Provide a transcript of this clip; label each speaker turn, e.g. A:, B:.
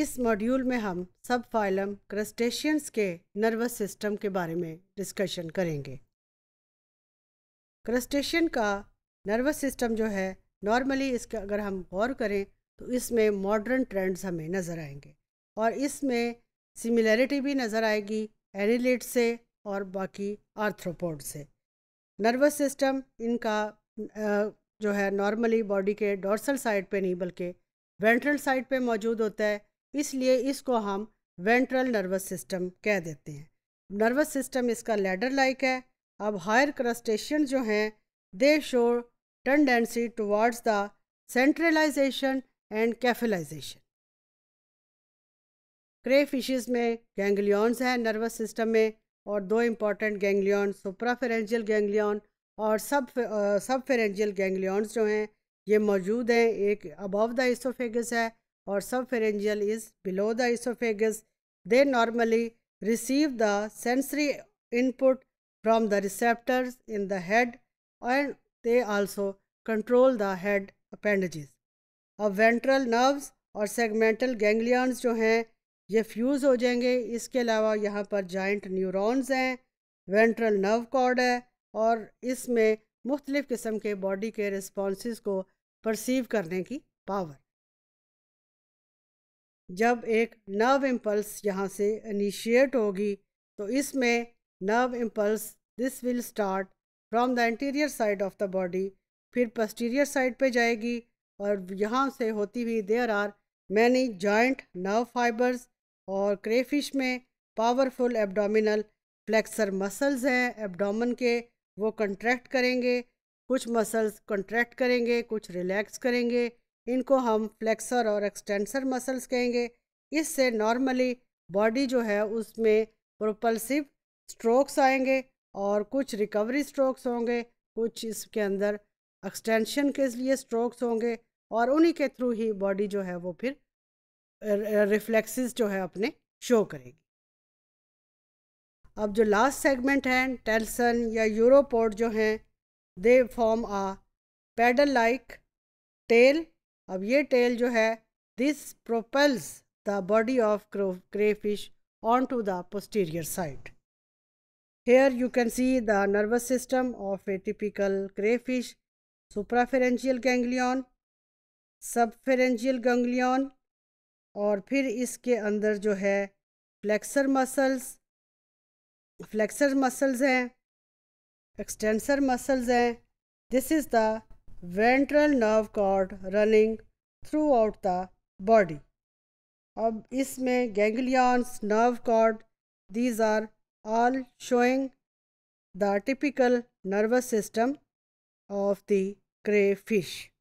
A: इस मॉड्यूल में हम सब फाइलम क्रस्टेशियंस के नर्वस सिस्टम के बारे में डिस्कशन करेंगे क्रस्टेशियन का नर्वस सिस्टम जो है नॉर्मली इसका अगर हम गौर करें तो इसमें मॉडर्न ट्रेंड्स हमें नज़र आएंगे और इसमें सिमिलैरिटी भी नज़र आएगी एनिलेट से और बाकी आर्थ्रोपोड से नर्वस सिस्टम इनका जो है नॉर्मली बॉडी के डॉर्सल साइड पे नहीं बल्कि वेंट्रल साइड पे मौजूद होता है इसलिए इसको हम वेंट्रल नर्वस सिस्टम कह देते हैं नर्वस सिस्टम इसका लेडर लाइक है अब हायर क्रस्टेशन जो हैं they show tendency towards the centralization and cephalization crayfishes में गैंग्लियॉन्स हैं नर्वस सिस्टम में और दो इम्पॉर्टेंट सुपरा सुप्राफेरेंजियल गेंगलियन और सब सब फेरेंजियल गैंग्लियॉन्स जो हैं ये मौजूद हैं एक अबव द इसोफेगस है or subpharyngeal is below the esophagus, they normally receive the sensory input from the receptors in the head and they also control the head appendages. अब ventral nerves or segmental ganglions jo hain ye fuse ho jayenge iske alawa yahan par giant neurons hain ventral nerve cord hai aur isme mukhtalif qisam ke body ke responses ko perceive karne ki power जब एक nerve impulse यहाँ से initiate होगी तो इसमें nerve impulse this will start from the interior side of the body फिर posterior side पे जाएगी और यहाँ से होती हुई there are many joint nerve fibres और क्रेफिश में पावरफुल एब्डोमिनल फ्लेक्सर मसल्स हैं एब्डोमन के वो कंट्रैक्ट करेंगे कुछ मसल्स कंट्रैक्ट करेंगे कुछ रिलैक्स करेंगे इनको हम फ्लेक्सर और एक्सटेंसर मसल्स कहेंगे इससे नॉर्मली बॉडी जो है उसमें प्रोपल्सिव स्ट्रोक्स आएंगे और कुछ रिकवरी स्ट्रोक्स होंगे कुछ इसके अंदर एक्सटेंशन के लिए स्ट्रोक्स होंगे और उन्हीं के थ्रू ही बॉडी जो है वो फिर रिफ्लेक्सेस जो है अपने शो करेगी अब जो लास्ट सेगमेंट है टेल्सन या यूरोपोर्ट जो हैं they form a paddle like tail अब ये टेल जो है this propels the body of crayfish on to the posterior side here you can see the nervous system of a typical crayfish crayfish suprapharyngeal sub subpharyngeal ganglion और फिर इसके अंदर जो है फ्लेक्सर मसल्स फ्लेक्सर मसल्स हैं extensor muscles हैं this is the ventral nerve cord running throughout the body. अब इसमें ganglions, nerve cord, these are all showing the typical nervous system of the crayfish.